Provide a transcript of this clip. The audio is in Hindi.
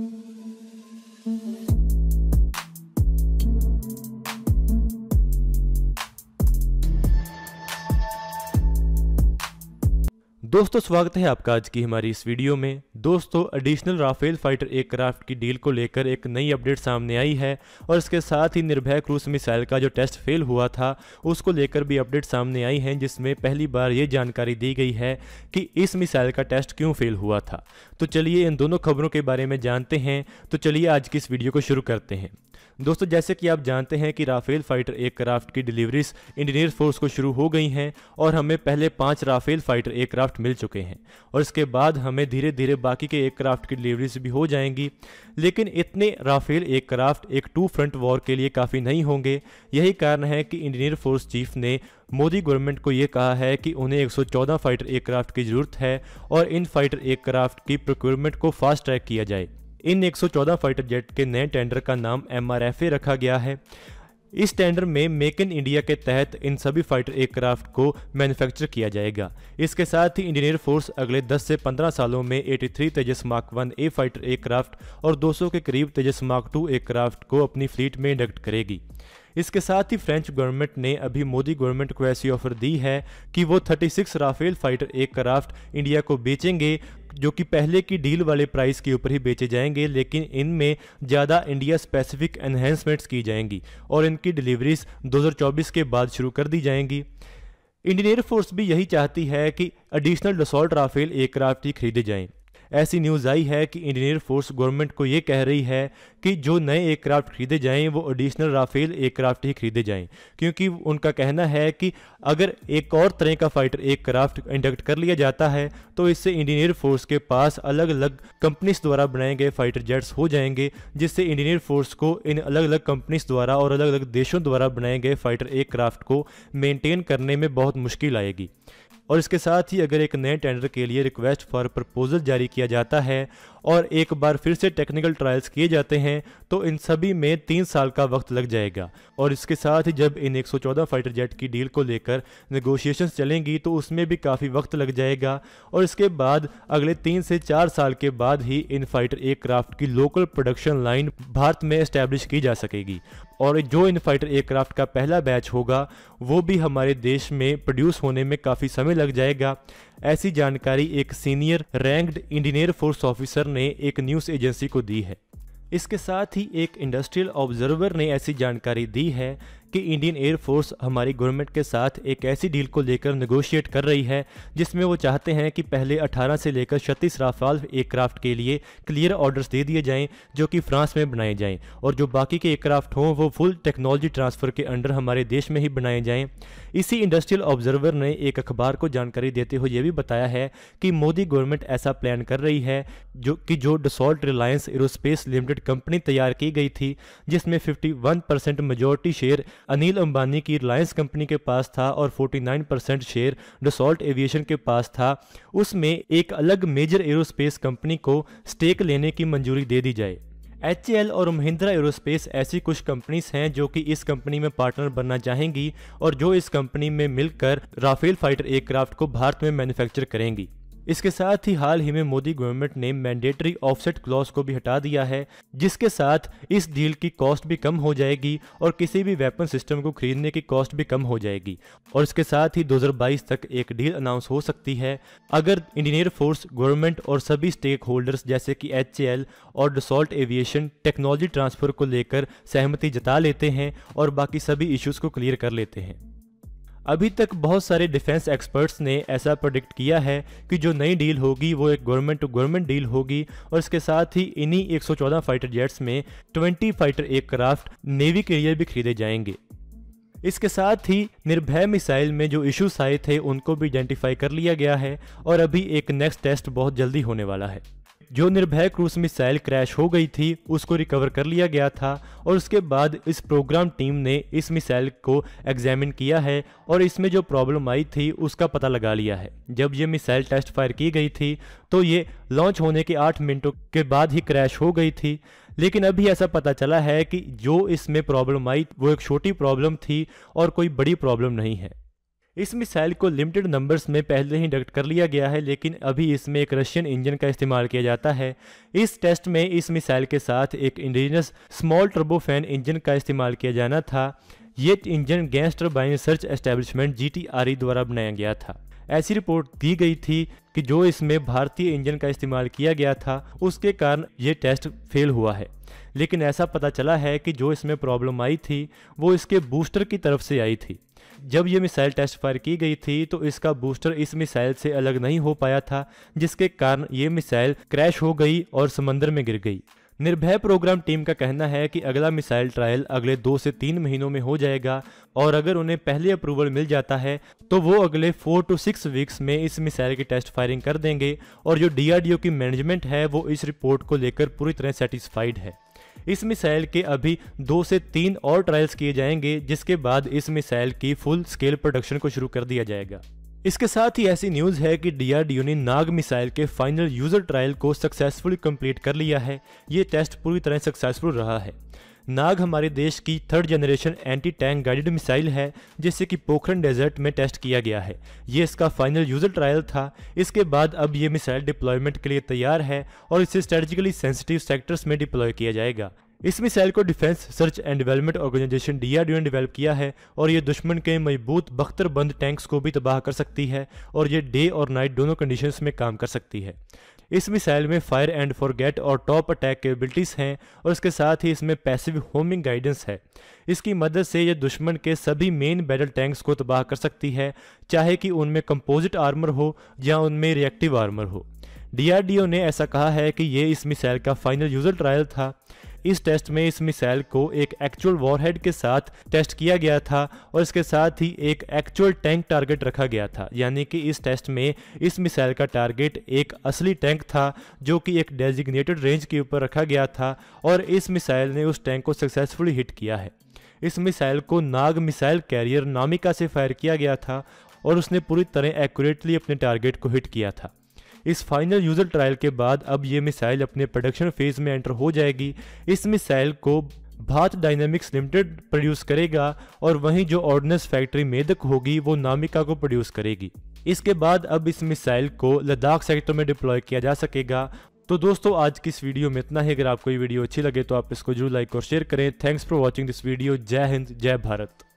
Mm-hmm. दोस्तों स्वागत है आपका आज की हमारी इस वीडियो में दोस्तों एडिशनल राफेल फाइटर एयरक्राफ्ट की डील को लेकर एक नई अपडेट सामने आई है और इसके साथ ही निर्भय क्रूज मिसाइल का जो टेस्ट फेल हुआ था उसको लेकर भी अपडेट सामने आई है जिसमें पहली बार ये जानकारी दी गई है कि इस मिसाइल का टेस्ट क्यों फेल हुआ था तो चलिए इन दोनों खबरों के बारे में जानते हैं तो चलिए आज की इस वीडियो को शुरू करते हैं दोस्तों जैसे कि आप जानते हैं कि राफेल फाइटर एयरक्राफ्ट की डिलीवरीज इंडियन एयरफोर्स को शुरू हो गई हैं और हमें पहले पाँच राफेल फाइटर एयरक्राफ्ट मिल चुके हैं और इसके बाद हमें धीरे धीरे बाकी के एयरक्राफ्ट की डिलीवरीज भी हो जाएंगी लेकिन इतने राफेल एयरक्राफ्ट एक टू फ्रंट वॉर के लिए काफ़ी नहीं होंगे यही कारण है कि इंडियन फोर्स चीफ ने मोदी गवर्नमेंट को ये कहा है कि उन्हें 114 फाइटर एयरक्राफ्ट की ज़रूरत है और इन फाइटर एयरक्राफ्ट की प्रोक्योरमेंट को फास्ट ट्रैक किया जाए इन 114 फाइटर जेट के नए टेंडर का नाम एम रखा गया है इस टेंडर में मेक इन इंडिया के तहत इन सभी फाइटर एयरक्राफ्ट को मैन्युफैक्चर किया जाएगा इसके साथ ही इंडियन फोर्स अगले 10 से 15 सालों में 83 Tejas mark one A fighter aircraft और 200 के करीब तेजस मार्क टू एयरक्राफ्ट को अपनी फ्लीट में इंडक्ट करेगी इसके साथ ही फ्रेंच गवर्नमेंट ने अभी मोदी गवर्नमेंट को ऐसी ऑफर दी है कि वो 36 राफेल फाइटर क्राफ्ट इंडिया को बेचेंगे जो कि पहले की डील वाले प्राइस के ऊपर ही बेचे जाएंगे लेकिन इनमें ज़्यादा इंडिया स्पेसिफिक एनहेंसमेंट्स की जाएंगी और इनकी डिलीवरीज 2024 के बाद शुरू कर दी जाएंगी इंडियन एयरफोर्स भी यही चाहती है कि एडिशनल डसॉल्ट राफेल एयरक्राफ्ट ही खरीदे जाएं ऐसी न्यूज़ आई है कि इंडियन फोर्स गवर्नमेंट को ये कह रही है कि जो नए एयरक्राफ्ट खरीदे जाएं वो एडिशनल राफेल एयरक्राफ्ट ही खरीदे जाएं क्योंकि उनका कहना है कि अगर एक और तरह का फाइटर एयरक्राफ्ट इंडक्ट कर लिया जाता है तो इससे इंडियन एयरफोर्स के पास अलग अलग कंपनीज द्वारा बनाए गए फाइटर जेट्स हो जाएंगे जिससे इंडियन एयरफोर्स को इन अलग अलग कंपनीज द्वारा और अलग अलग देशों द्वारा बनाए गए फाइटर एयरक्राफ्ट को मेनटेन करने में बहुत मुश्किल आएगी और इसके साथ ही अगर एक नए टेंडर के लिए रिक्वेस्ट फॉर प्रपोजल जारी किया जाता है और एक बार फिर से टेक्निकल ट्रायल्स किए जाते हैं तो इन सभी में तीन साल का वक्त लग जाएगा और इसके साथ ही जब इन 114 फाइटर जेट की डील को लेकर नेगोशिएशंस चलेंगी तो उसमें भी काफ़ी वक्त लग जाएगा और इसके बाद अगले तीन से चार साल के बाद ही इन फाइटर एयरक्राफ्ट की लोकल प्रोडक्शन लाइन भारत में इस्टेब्लिश की जा सकेगी और जो इन फाइटर एयरक्राफ्ट का पहला बैच होगा वो भी हमारे देश में प्रोड्यूस होने में काफ़ी समय लग जाएगा ऐसी जानकारी एक senior ranked Indian force officer ने एक न्यूज एजेंसी को दी है इसके साथ ही एक इंडस्ट्रियल ऑब्जर्वर ने ऐसी जानकारी दी है कि इंडियन एयरफोर्स हमारी गवर्नमेंट के साथ एक ऐसी डील को लेकर नगोशिएट कर रही है जिसमें वो चाहते हैं कि पहले 18 से लेकर छत्तीस राफाल एयरक्राफ्ट के लिए क्लियर ऑर्डर्स दे दिए जाएं जो कि फ्रांस में बनाए जाएं और जो बाकी के एयरक्राफ्ट हों वो फुल टेक्नोलॉजी ट्रांसफ़र के अंडर हमारे देश में ही बनाए जाएँ इसी इंडस्ट्रियल ऑब्जर्वर ने एक अखबार को जानकारी देते हुए यह भी बताया है कि मोदी गवर्नमेंट ऐसा प्लान कर रही है जो कि जो Dassault Reliance aerospace limited company तैयार की गई थी जिसमें 51 percent majority share Anil Ambani की रिलायंस कंपनी के पास था और 49 परसेंट शेयर डिसॉल्ट एविएशन के पास था उसमें एक अलग मेजर एरोस्पेस कंपनी को स्टेक लेने की मंजूरी दे दी जाए एच और महिंद्रा एरोस्पेस ऐसी कुछ कंपनीज हैं जो कि इस कंपनी में पार्टनर बनना चाहेंगी और जो इस कंपनी में मिलकर राफेल फाइटर एयरक्राफ्ट को भारत में मैन्युफैक्चर करेंगी इसके साथ ही हाल ही में मोदी गवर्नमेंट ने मैंडेटरी ऑफसेट क्लॉज को भी हटा दिया है जिसके साथ इस डील की कॉस्ट भी कम हो जाएगी और किसी भी वेपन सिस्टम को खरीदने की कॉस्ट भी कम हो जाएगी और इसके साथ ही 2022 तक एक डील अनाउंस हो सकती है अगर इंडियन एयरफोर्स गवर्नमेंट और सभी स्टेक होल्डर्स जैसे कि एच और डिसॉल्ट एविएशन टेक्नोलॉजी ट्रांसफर को लेकर सहमति जता लेते हैं और बाकी सभी इश्यूज को क्लियर कर लेते हैं अभी तक बहुत सारे डिफेंस एक्सपर्ट्स ने ऐसा प्रोडिक्ट किया है कि जो नई डील होगी वो एक गवर्नमेंट टू गवर्नमेंट डील होगी और इसके साथ ही इन्हीं 114 फाइटर जेट्स में 20 फाइटर एयरक्राफ्ट नेवी के लिए भी खरीदे जाएंगे इसके साथ ही निर्भय मिसाइल में जो इश्यूज आए थे उनको भी आइडेंटिफाई कर लिया गया है और अभी एक नेक्स्ट टेस्ट बहुत जल्दी होने वाला है जो निर्भय क्रूज मिसाइल क्रैश हो गई थी उसको रिकवर कर लिया गया था और उसके बाद इस प्रोग्राम टीम ने इस मिसाइल को एग्जामिन किया है और इसमें जो प्रॉब्लम आई थी उसका पता लगा लिया है जब ये मिसाइल टेस्ट फायर की गई थी तो ये लॉन्च होने के आठ मिनटों के बाद ही क्रैश हो गई थी लेकिन अभी ऐसा पता चला है कि जो इसमें प्रॉब्लम आई वो एक छोटी प्रॉब्लम थी और कोई बड़ी प्रॉब्लम नहीं है इस मिसाइल को लिमिटेड नंबर्स में पहले ही इंडक्ट कर लिया गया है लेकिन अभी इसमें एक रशियन इंजन का इस्तेमाल किया जाता है इस टेस्ट में इस मिसाइल के साथ एक इंडिजिनस स्मॉल टर्बोफैन इंजन का इस्तेमाल किया जाना था ये engine gas turbine research establishment जी द्वारा बनाया गया था ऐसी रिपोर्ट दी गई थी कि जो इसमें भारतीय इंजन का इस्तेमाल किया गया था उसके कारण ये टेस्ट फेल हुआ है लेकिन ऐसा पता चला है कि जो इसमें प्रॉब्लम आई थी वो इसके बूस्टर की तरफ से आई थी जब ये मिसाइल टेस्ट फायर की गई थी तो इसका बूस्टर इस मिसाइल से अलग नहीं हो पाया था जिसके कारण ये मिसाइल क्रैश हो गई और समंदर में गिर गई निर्भय प्रोग्राम टीम का कहना है कि अगला मिसाइल ट्रायल अगले दो से तीन महीनों में हो जाएगा और अगर उन्हें पहले अप्रूवल मिल जाता है तो वो अगले फोर टू सिक्स वीक्स में इस मिसाइल की टेस्ट फायरिंग कर देंगे और जो डीआरडीओ की मैनेजमेंट है वो इस रिपोर्ट को लेकर पूरी तरह सेटिस्फाइड है इस मिसाइल के अभी दो से तीन और ट्रायल्स किए जाएंगे जिसके बाद इस मिसाइल की फुल स्केल प्रोडक्शन को शुरू कर दिया जाएगा इसके साथ ही ऐसी न्यूज है कि डीआरडीओ ने नाग मिसाइल के फाइनल यूजर ट्रायल को सक्सेसफुली कंप्लीट कर लिया है ये टेस्ट पूरी तरह सक्सेसफुल रहा है नाग हमारे देश की third generation anti tank guided missile है जिसे कि पोखरण डेजर्ट में टेस्ट किया गया है ये इसका फाइनल यूजर ट्रायल था इसके बाद अब ये मिसाइल डिप्लॉयमेंट के लिए तैयार है और इसे स्ट्रेटेजिकली सेंसिटिव सेक्टर्स में डिप्लॉय किया जाएगा इस मिसाइल को defence research and development organisation DRDO ने डेवलप किया है और ये दुश्मन के मजबूत बख्तरबंद टैंक्स को भी तबाह कर सकती है और ये डे और नाइट दोनों कंडीशंस में काम कर सकती है इस मिसाइल में फायर एंड फॉरगेट और टॉप अटैक कैपेबिलिटीज़ हैं और इसके साथ ही इसमें पैसिव होमिंग गाइडेंस है इसकी मदद से यह दुश्मन के सभी मेन बैटल टैंक्स को तबाह कर सकती है चाहे कि उनमें कंपोजिट आर्मर हो या उनमें रिएक्टिव आर्मर हो डीआरडीओ ने ऐसा कहा है कि ये इस मिसाइल का फाइनल यूजर ट्रायल था इस टेस्ट में इस मिसाइल को एक एक्चुअल वॉरहेड के साथ टेस्ट किया गया था और इसके साथ ही एक एक्चुअल टैंक टारगेट रखा गया था यानी कि इस टेस्ट में इस मिसाइल का टारगेट एक असली टैंक था जो कि एक डेजिग्नेटेड रेंज के ऊपर रखा गया था और इस मिसाइल ने उस टैंक को सक्सेसफुली हिट किया है इस मिसाइल को नाग मिसाइल कैरियर नामिका से फायर किया गया था और उसने पूरी तरह एक्यूरेटली अपने टारगेट को हिट किया था इस फाइनल यूजर ट्रायल के बाद अब ये मिसाइल अपने प्रोडक्शन फेज में एंटर हो जाएगी इस मिसाइल को भारत डायनामिक्स लिमिटेड प्रोड्यूस करेगा और वहीं जो ऑर्डनेंस फैक्ट्री मेदक होगी वो नामिका को प्रोड्यूस करेगी इसके बाद अब इस मिसाइल को लद्दाख सेक्टर में डिप्लॉय किया जा सकेगा तो दोस्तों आज की इस वीडियो में इतना ही अगर आपको ये वीडियो अच्छी लगे तो आप इसको जरूर लाइक और शेयर करें thanks for watching this video जय हिंद जय भारत